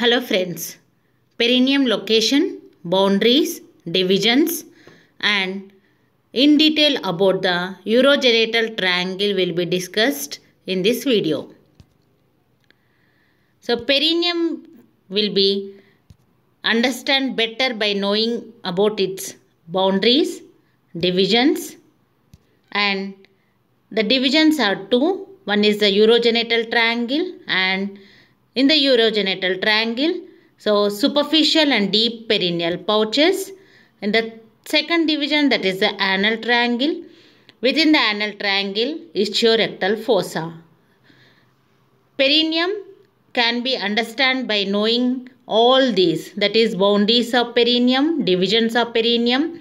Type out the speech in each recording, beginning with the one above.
Hello friends, perineum location, boundaries, divisions and in detail about the urogenital triangle will be discussed in this video. So perineum will be understand better by knowing about its boundaries, divisions and the divisions are two. One is the urogenital triangle and in the urogenital triangle. So superficial and deep perineal pouches. In the second division that is the anal triangle. Within the anal triangle is rectal fossa. Perineum can be understood by knowing all these that is boundaries of perineum, divisions of perineum,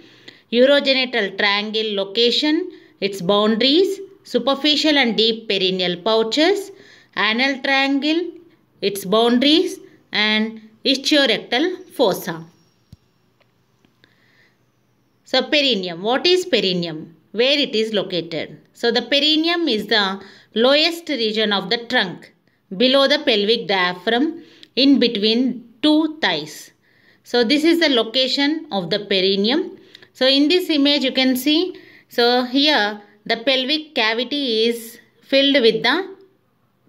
urogenital triangle location, its boundaries, superficial and deep perineal pouches, anal triangle, its boundaries and rectal fossa. So perineum. What is perineum? Where it is located? So the perineum is the lowest region of the trunk below the pelvic diaphragm in between two thighs. So this is the location of the perineum. So in this image you can see so here the pelvic cavity is filled with the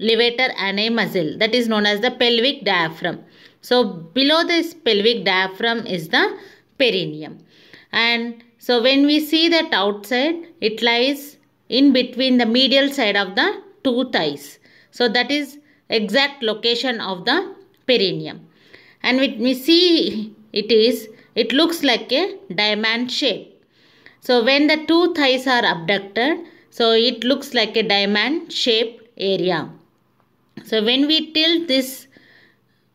levator and a muscle that is known as the pelvic diaphragm. So below this pelvic diaphragm is the perineum. And so when we see that outside, it lies in between the medial side of the two thighs. So that is exact location of the perineum. And when we see it is, it looks like a diamond shape. So when the two thighs are abducted, so it looks like a diamond shape area. So when we tilt this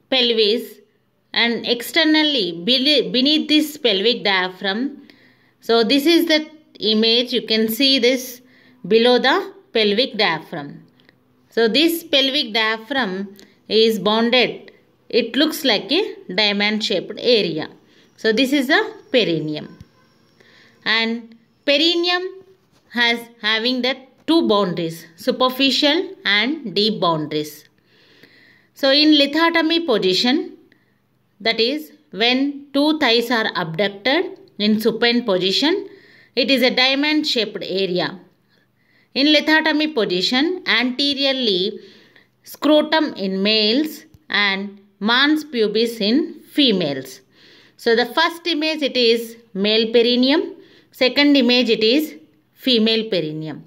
pelvis and externally beneath this pelvic diaphragm, so this is the image you can see this below the pelvic diaphragm. So this pelvic diaphragm is bounded. It looks like a diamond shaped area. So this is the perineum. And perineum has having that two boundaries, superficial and deep boundaries. So in lithotomy position, that is when two thighs are abducted in supine position, it is a diamond shaped area. In lithotomy position, anteriorly scrotum in males and man's pubis in females. So the first image it is male perineum, second image it is female perineum.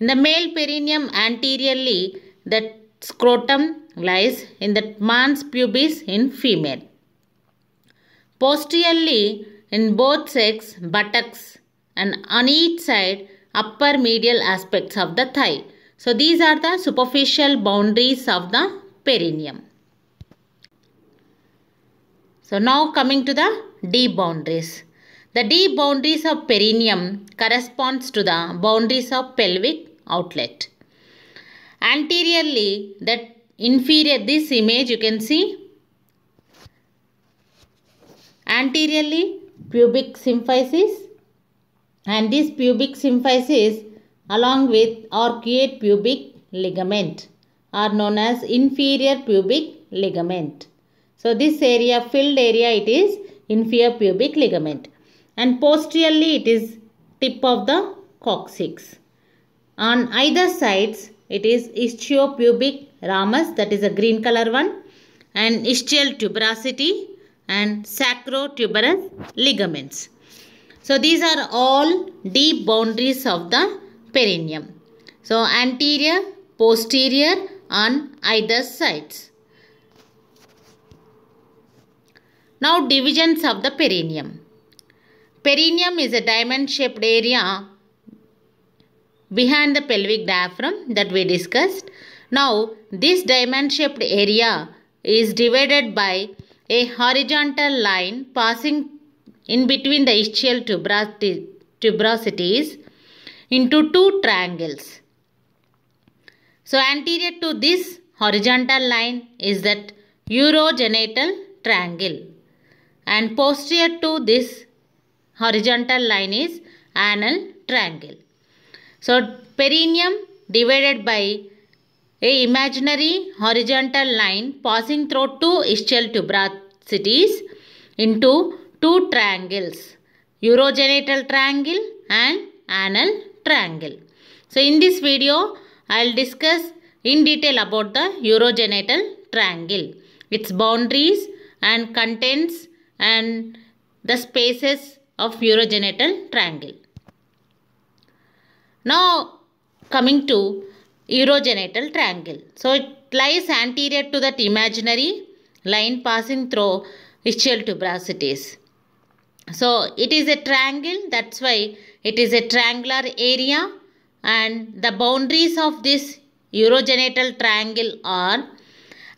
In the male perineum anteriorly, the scrotum lies in the man's pubis in female. Posteriorly, in both sex, buttocks and on each side, upper medial aspects of the thigh. So these are the superficial boundaries of the perineum. So now coming to the deep boundaries. The deep boundaries of perineum corresponds to the boundaries of pelvic outlet. Anteriorly, that inferior, this image you can see. Anteriorly, pubic symphysis and this pubic symphysis along with arcuate pubic ligament are known as inferior pubic ligament. So this area, filled area, it is inferior pubic ligament and posteriorly it is tip of the coccyx. On either sides it is ischiopubic ramus that is a green color one and ischial tuberosity and sacrotuberous ligaments. So these are all deep boundaries of the perineum. So anterior, posterior on either sides. Now divisions of the perineum. Perineum is a diamond-shaped area behind the pelvic diaphragm that we discussed. Now, this diamond-shaped area is divided by a horizontal line passing in between the ischial tuberosities into two triangles. So, anterior to this horizontal line is that urogenital triangle and posterior to this horizontal line is anal triangle. So perineum divided by a imaginary horizontal line passing through two ischial tuberosities into two triangles urogenital triangle and anal triangle. So in this video I will discuss in detail about the urogenital triangle, its boundaries and contents and the spaces of urogenital triangle. Now coming to urogenital triangle. So it lies anterior to that imaginary line passing through ischial tuberosities. So it is a triangle that's why it is a triangular area and the boundaries of this urogenital triangle are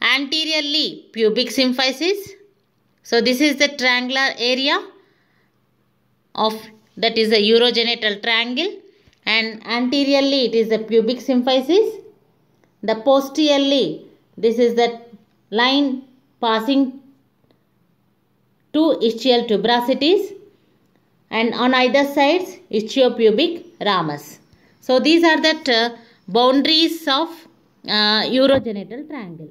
anteriorly pubic symphysis. So this is the triangular area of that is a urogenital triangle and anteriorly it is the pubic symphysis the posteriorly this is the line passing two ischial tuberosities and on either sides ischiopubic ramus so these are the uh, boundaries of uh, urogenital triangle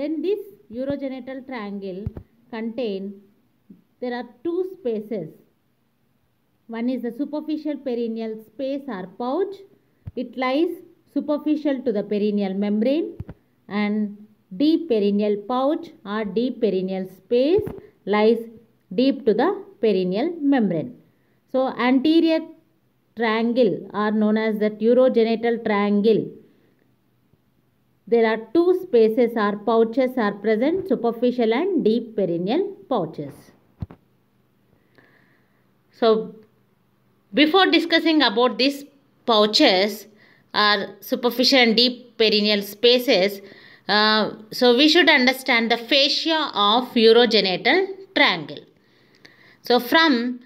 then this urogenital triangle contain there are two spaces one is the superficial perineal space or pouch. It lies superficial to the perineal membrane and deep perineal pouch or deep perineal space lies deep to the perineal membrane. So anterior triangle are known as the urogenital triangle. There are two spaces or pouches are present superficial and deep perineal pouches. So before discussing about these pouches are superficial and deep perineal spaces, uh, so we should understand the fascia of urogenital triangle. So from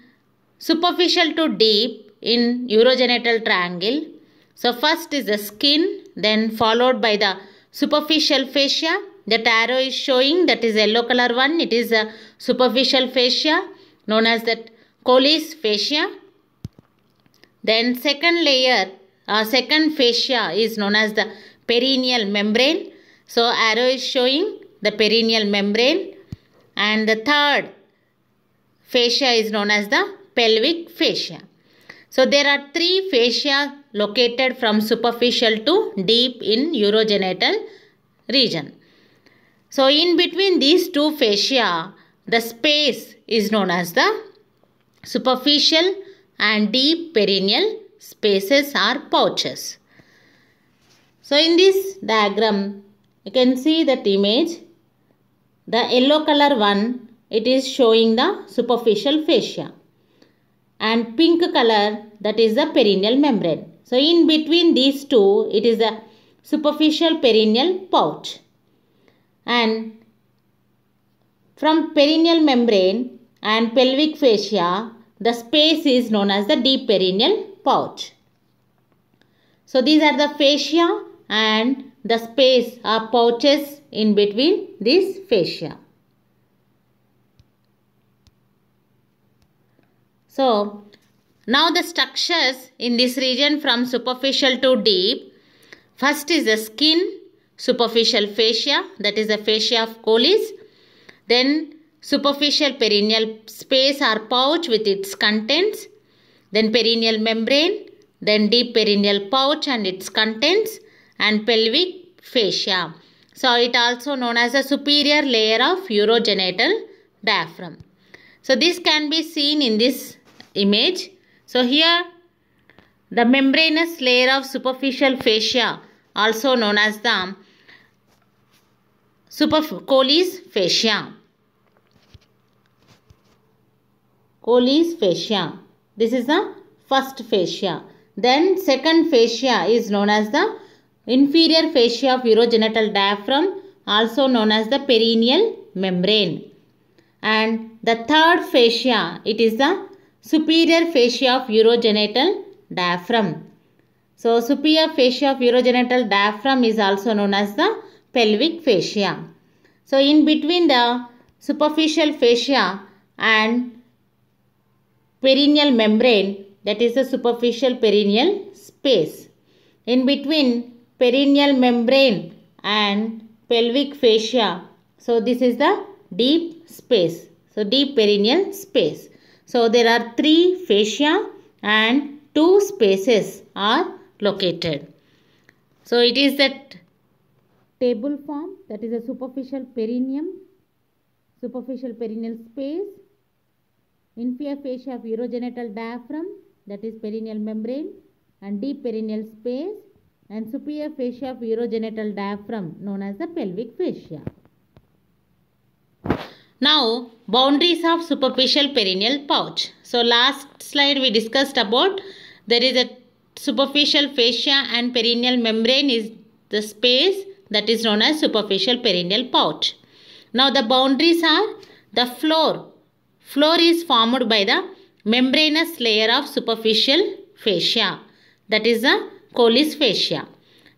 superficial to deep in urogenital triangle, so first is the skin, then followed by the superficial fascia. That arrow is showing, that is yellow color one. It is a superficial fascia known as that colis fascia. Then second layer, uh, second fascia is known as the perineal membrane. So arrow is showing the perineal membrane. And the third fascia is known as the pelvic fascia. So there are three fascia located from superficial to deep in urogenital region. So in between these two fascia, the space is known as the superficial and deep perennial spaces are pouches. So in this diagram, you can see that image. The yellow color one, it is showing the superficial fascia. And pink color, that is the perineal membrane. So in between these two, it is a superficial perineal pouch. And from perineal membrane and pelvic fascia, the space is known as the deep perineal pouch. So these are the fascia and the space are pouches in between this fascia. So now the structures in this region from superficial to deep. First is the skin, superficial fascia that is the fascia of colis. Then superficial perineal space or pouch with its contents, then perineal membrane, then deep perineal pouch and its contents and pelvic fascia. So it also known as a superior layer of urogenital diaphragm. So this can be seen in this image. So here the membranous layer of superficial fascia also known as the supercolis fascia. Collis fascia. This is the first fascia. Then second fascia is known as the inferior fascia of urogenital diaphragm also known as the perineal membrane. And the third fascia it is the superior fascia of urogenital diaphragm. So superior fascia of urogenital diaphragm is also known as the pelvic fascia. So in between the superficial fascia and perineal membrane that is the superficial perineal space. In between perineal membrane and pelvic fascia. So this is the deep space. So deep perineal space. So there are three fascia and two spaces are located. So it is that table form that is a superficial perineum, superficial perineal space Inferior fascia of urogenital diaphragm that is perineal membrane and deep perineal space and superior fascia of urogenital diaphragm known as the pelvic fascia. Now boundaries of superficial perineal pouch. So last slide we discussed about there is a superficial fascia and perineal membrane is the space that is known as superficial perineal pouch. Now the boundaries are the floor Floor is formed by the membranous layer of superficial fascia that is the collis fascia.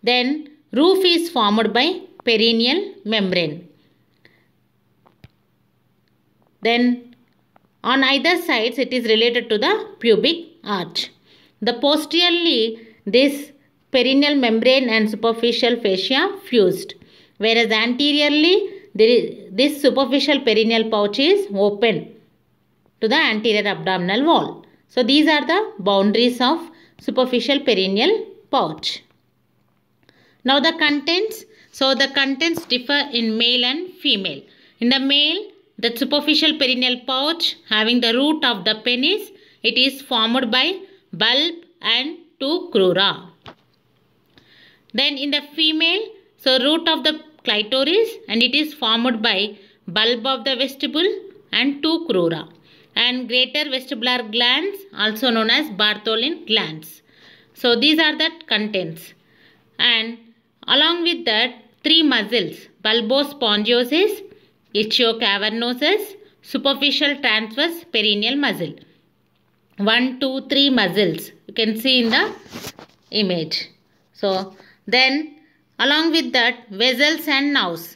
Then roof is formed by perineal membrane. Then on either sides it is related to the pubic arch. The posteriorly this perineal membrane and superficial fascia fused whereas anteriorly this superficial perineal pouch is open to the anterior abdominal wall. So these are the boundaries of superficial perineal pouch. Now the contents. So the contents differ in male and female. In the male, the superficial perineal pouch having the root of the penis, it is formed by bulb and two crura. Then in the female, so root of the clitoris and it is formed by bulb of the vestibule and two crura and greater vestibular glands also known as Bartholin glands. So these are the contents and along with that three muscles bulbospongiosis, ischiocavernosus, superficial transverse perineal muscle. One, two, three muscles you can see in the image. So then along with that vessels and nerves.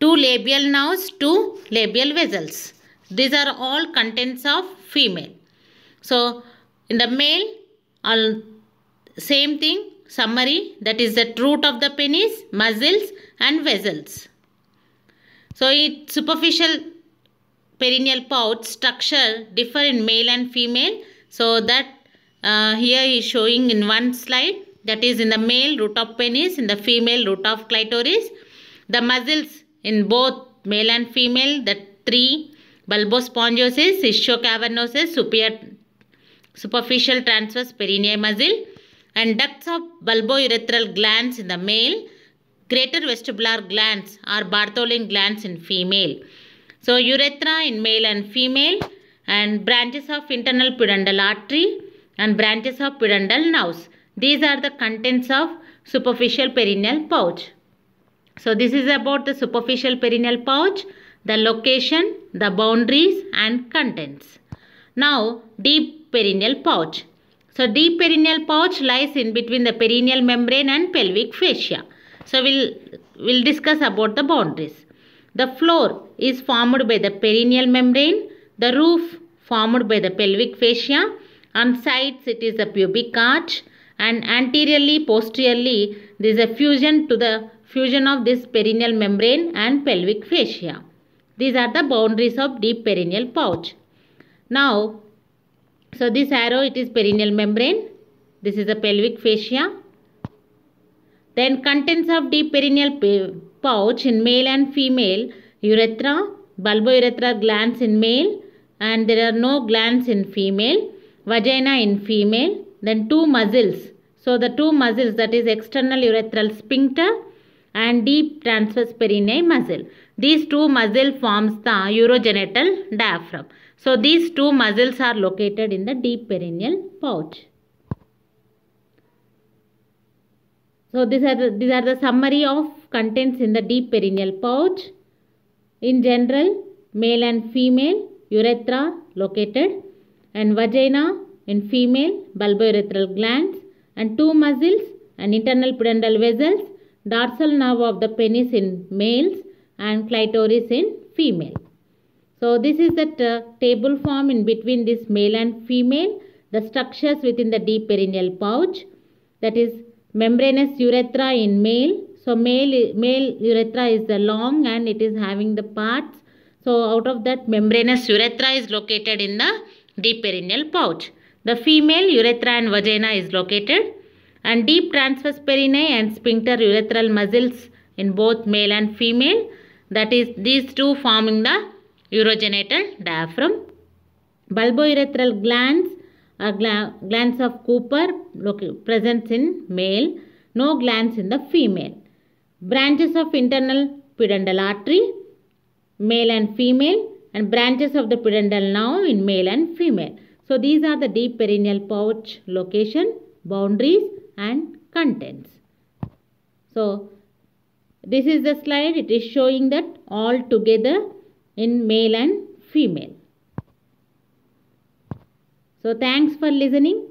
Two labial nerves, two labial vessels. These are all contents of female. So, in the male, all same thing, summary, that is the root of the penis, muscles and vessels. So, its superficial perineal pouch structure differ in male and female. So, that uh, here is showing in one slide that is in the male root of penis, in the female root of clitoris. The muscles in both male and female, the three bulbospongiosis, cystocavernoses, superior, superficial transverse perineal muscle and ducts of bulbourethral glands in the male, greater vestibular glands or Bartholin glands in female. So urethra in male and female and branches of internal pudendal artery and branches of pudendal nerves. These are the contents of superficial perineal pouch. So this is about the superficial perineal pouch, the location, the boundaries and contents. Now, deep perineal pouch. So, deep perineal pouch lies in between the perineal membrane and pelvic fascia. So, we'll, we'll discuss about the boundaries. The floor is formed by the perineal membrane, the roof formed by the pelvic fascia, on sides it is the pubic arch and anteriorly, posteriorly there is a fusion to the fusion of this perineal membrane and pelvic fascia. These are the boundaries of deep perineal pouch. Now, so this arrow, it is perineal membrane. This is the pelvic fascia. Then contents of deep perineal pouch in male and female, urethra, bulbourethral glands in male and there are no glands in female, vagina in female, then two muscles. So the two muscles that is external urethral sphincter and deep transverse perineal muscle. These two muscles forms the urogenital diaphragm. So these two muscles are located in the deep perineal pouch. So these are the, these are the summary of contents in the deep perineal pouch. In general, male and female urethra located and vagina in female bulbourethral glands and two muscles and internal pudendal vessels, dorsal nerve of the penis in males and clitoris in female. So this is the table form in between this male and female. The structures within the deep perineal pouch that is membranous urethra in male. So male, male urethra is the long and it is having the parts. So out of that membranous urethra is located in the deep perineal pouch. The female urethra and vagina is located and deep transverse perineae and sphincter urethral muscles in both male and female that is these two forming the urogenital diaphragm. Bulbourethral glands are glands of Cooper present in male, no glands in the female. Branches of internal pudendal artery, male and female and branches of the pudendal now in male and female. So these are the deep perineal pouch location, boundaries and contents. So this is the slide. It is showing that all together in male and female. So thanks for listening.